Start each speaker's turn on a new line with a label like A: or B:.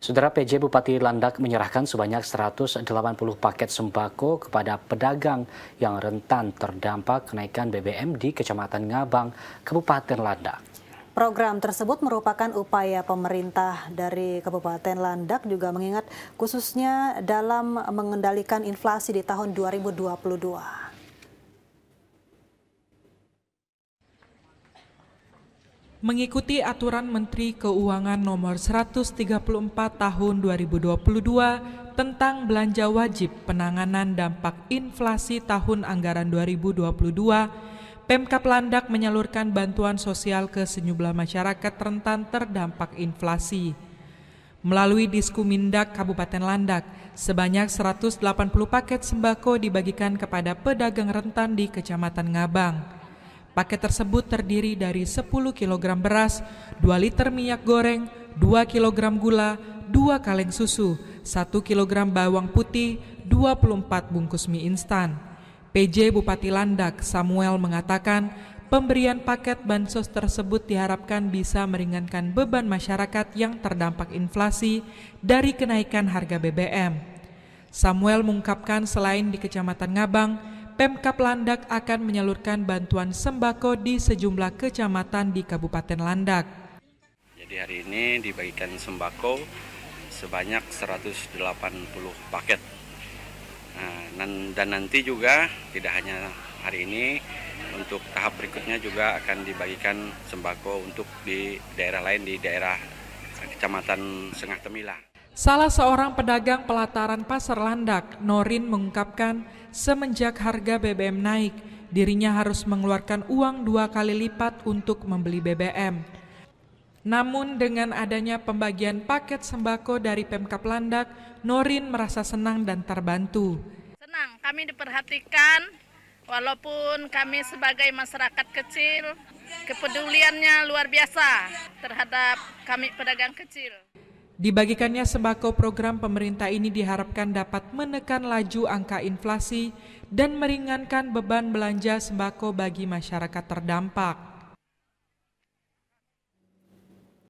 A: Saudara PJ Bupati Landak menyerahkan sebanyak 180 paket sembako kepada pedagang yang rentan terdampak kenaikan BBM di Kecamatan Ngabang, Kabupaten Landak.
B: Program tersebut merupakan upaya pemerintah dari Kabupaten Landak juga mengingat khususnya dalam mengendalikan inflasi di tahun 2022.
A: Mengikuti aturan Menteri Keuangan Nomor 134 Tahun 2022 tentang belanja wajib penanganan dampak inflasi tahun anggaran 2022, Pemkap Landak menyalurkan bantuan sosial ke sejumlah masyarakat rentan terdampak inflasi. Melalui Diskumindak Kabupaten Landak, sebanyak 180 paket sembako dibagikan kepada pedagang rentan di Kecamatan Ngabang. Paket tersebut terdiri dari 10 kg beras, 2 liter minyak goreng, 2 kg gula, 2 kaleng susu, 1 kg bawang putih, 24 bungkus mie instan. PJ Bupati Landak Samuel mengatakan, pemberian paket bansos tersebut diharapkan bisa meringankan beban masyarakat yang terdampak inflasi dari kenaikan harga BBM. Samuel mengungkapkan selain di Kecamatan Ngabang, Pemkap Landak akan menyalurkan bantuan sembako di sejumlah kecamatan di Kabupaten Landak.
C: Jadi hari ini dibagikan sembako sebanyak 180 paket. Nah, dan nanti juga tidak hanya hari ini, untuk tahap berikutnya juga akan dibagikan sembako untuk di daerah lain di daerah Kecamatan Sengah Temilang.
A: Salah seorang pedagang pelataran pasar landak, Norin mengungkapkan, semenjak harga BBM naik, dirinya harus mengeluarkan uang dua kali lipat untuk membeli BBM. Namun dengan adanya pembagian paket sembako dari Pemkap Landak, Norin merasa senang dan terbantu.
B: Senang, kami diperhatikan, walaupun kami sebagai masyarakat kecil, kepeduliannya luar biasa terhadap kami pedagang kecil.
A: Dibagikannya sembako program pemerintah ini diharapkan dapat menekan laju angka inflasi dan meringankan beban belanja sembako bagi masyarakat terdampak.